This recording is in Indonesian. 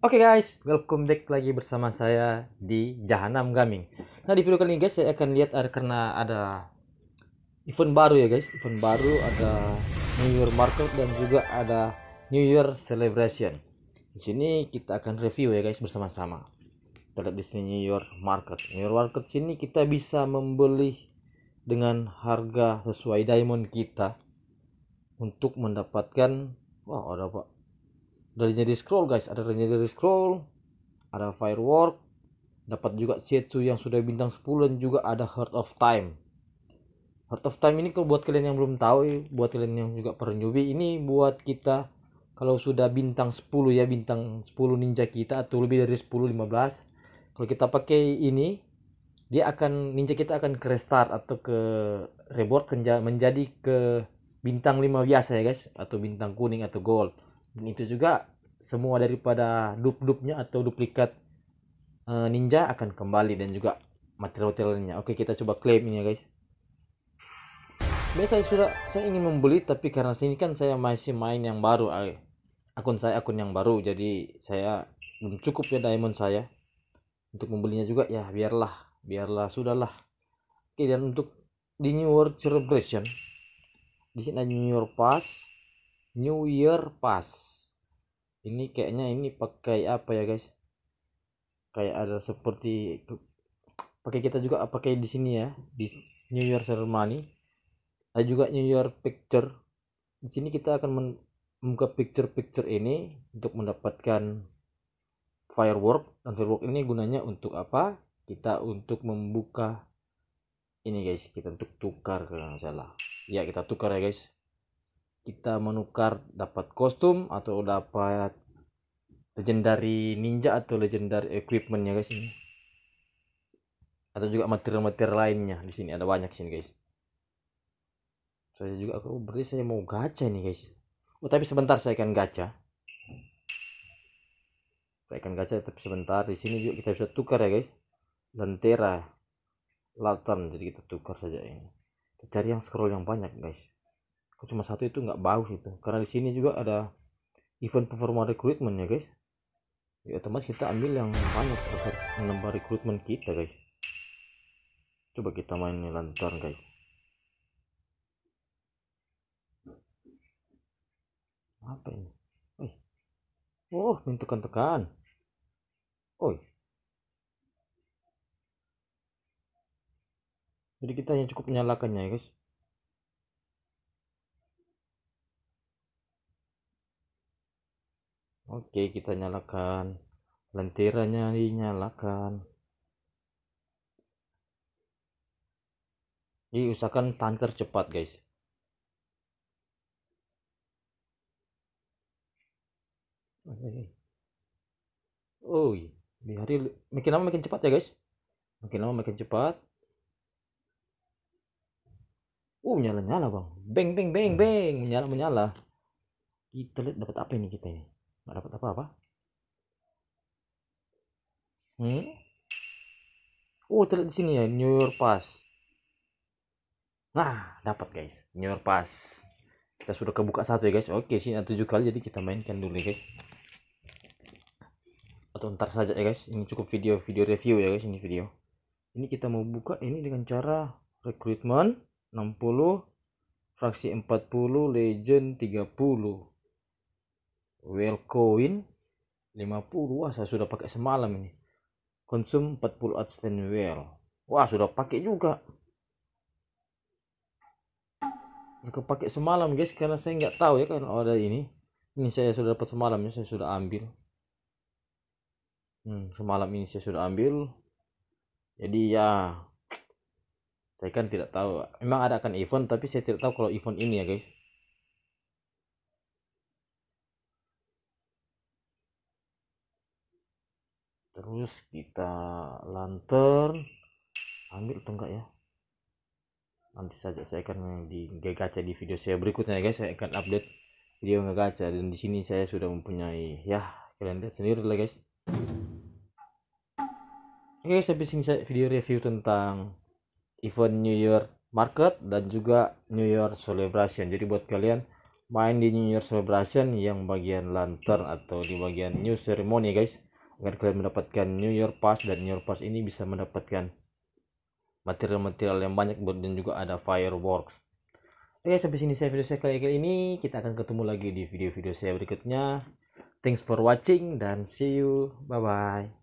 Oke okay guys, welcome back lagi bersama saya di Jahanam Gaming. Nah di video kali ini guys saya akan lihat ada, karena ada event baru ya guys, event baru ada New Year Market dan juga ada New Year Celebration. Di sini kita akan review ya guys bersama-sama. Terhadap di sini New Year Market. New Year Market sini kita bisa membeli dengan harga sesuai diamond kita untuk mendapatkan wah ada pak dari nyeri scroll guys ada dari nyeri scroll ada firework dapat juga Setsu yang sudah bintang 10 dan juga ada Heart of Time Heart of Time ini kalau buat kalian yang belum tahu eh, buat kalian yang juga pernah nyubi ini buat kita kalau sudah bintang 10 ya bintang 10 ninja kita atau lebih dari 10 15 kalau kita pakai ini dia akan ninja kita akan ke restart atau ke reward menjadi ke bintang 5 biasa ya guys atau bintang kuning atau gold dan itu juga semua daripada dup-dupnya atau duplikat uh, ninja akan kembali dan juga material-materialnya oke kita coba claim ini ya guys biasanya sudah saya ingin membeli tapi karena sini kan saya masih main yang baru eh, akun saya akun yang baru jadi saya belum cukup ya diamond saya untuk membelinya juga ya biarlah biarlah sudahlah oke dan untuk di new world celebration di sini ada new york pass New Year Pass ini kayaknya ini pakai apa ya guys kayak ada seperti pakai kita juga pakai di sini ya di New Year Ceremony ada juga New Year Picture di sini kita akan membuka picture-picture ini untuk mendapatkan firework dan firework ini gunanya untuk apa kita untuk membuka ini guys kita untuk tukar kalau salah ya kita tukar ya guys kita menukar dapat kostum atau dapat legendary ninja atau legendary equipment ya guys ini atau juga material-material lainnya di sini ada banyak sini guys saya juga aku beri saya mau gacha nih guys oh tapi sebentar saya akan gacha saya akan gacha tapi sebentar di sini juga kita bisa tukar ya guys lentera lantern jadi kita tukar saja ini kita cari yang scroll yang banyak guys cuma satu itu nggak bagus itu karena di sini juga ada event performa rekrutmennya ya guys ya otomatis kita ambil yang banyak agar menambah rekrutmen kita guys coba kita main lantaran guys apa ini Oi. oh main tekan-tekan oi jadi kita hanya cukup menyalakannya ya guys oke kita nyalakan lentiranya dinyalakan diusahakan tanker cepat guys oh iya. di hari makin lama makin cepat ya guys makin lama makin cepat uh nyala nyala bang beng beng beng beng menyala menyala kita lihat dapat apa ini kita ini nggak dapat apa-apa hmm oh terlihat di sini ya New York Pass nah dapat guys New York Pass kita sudah kebuka satu ya guys oke sini ada tujuh kali jadi kita mainkan dulu ya guys atau ntar saja ya guys ini cukup video video review ya guys ini video ini kita mau buka ini dengan cara recruitment 60 fraksi 40 legend 30 Wellcoin 50 wah saya sudah pakai semalam ini konsum 40 advent well wah sudah pakai juga aku pakai semalam guys karena saya nggak tahu ya kan ada ini ini saya sudah dapat semalam ya saya sudah ambil hmm, semalam ini saya sudah ambil jadi ya saya kan tidak tahu memang ada akan event tapi saya tidak tahu kalau event ini ya guys terus kita lantern ambil atau enggak ya nanti saja saya akan di gacha di video saya berikutnya ya guys saya akan update video gacha dan di sini saya sudah mempunyai ya kalian lihat sendiri lah guys oke guys habis ini saya video review tentang event New York Market dan juga New York Celebration jadi buat kalian main di New York Celebration yang bagian lantern atau di bagian New Ceremony ya guys agar kalian mendapatkan New Year Pass dan New Year Pass ini bisa mendapatkan material-material yang banyak dan juga ada fireworks Oke sampai sini saya video saya kali ini kita akan ketemu lagi di video-video saya berikutnya thanks for watching dan see you bye bye